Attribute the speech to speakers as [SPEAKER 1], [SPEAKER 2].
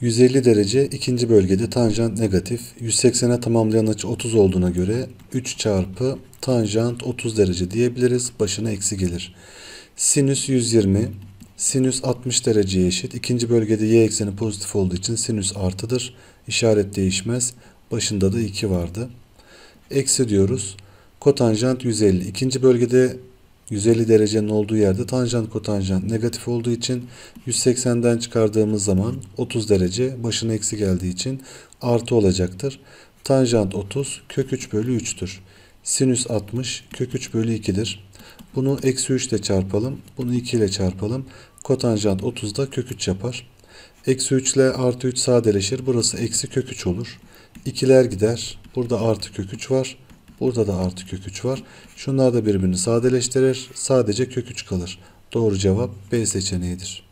[SPEAKER 1] 150 derece ikinci bölgede tanjant negatif. 180'e tamamlayan açı 30 olduğuna göre 3 çarpı tanjant 30 derece diyebiliriz. Başına eksi gelir. Sinüs 120. Sinüs 60 dereceye eşit. İkinci bölgede y ekseni pozitif olduğu için sinüs artıdır. İşaret değişmez. Başında da 2 vardı. Eksi diyoruz. Kotanjant 150. İkinci bölgede 150 derecenin olduğu yerde tanjant kotanjant negatif olduğu için 180'den çıkardığımız zaman 30 derece başına eksi geldiği için artı olacaktır. Tanjant 30 kök 3 bölü 3'tür. Sinüs 60 kök 3 bölü 2'dir. Bunu eksi 3 ile çarpalım. Bunu 2 ile çarpalım. Kotanjant 30 da kök 3 yapar. Eksi 3 ile artı 3 sadeleşir. Burası eksi kök 3 olur. 2'ler gider. Burada artı kök 3 var. Burada da artı kök 3 var. Şunlar da birbirini sadeleştirir. Sadece kök 3 kalır. Doğru cevap B seçeneğidir.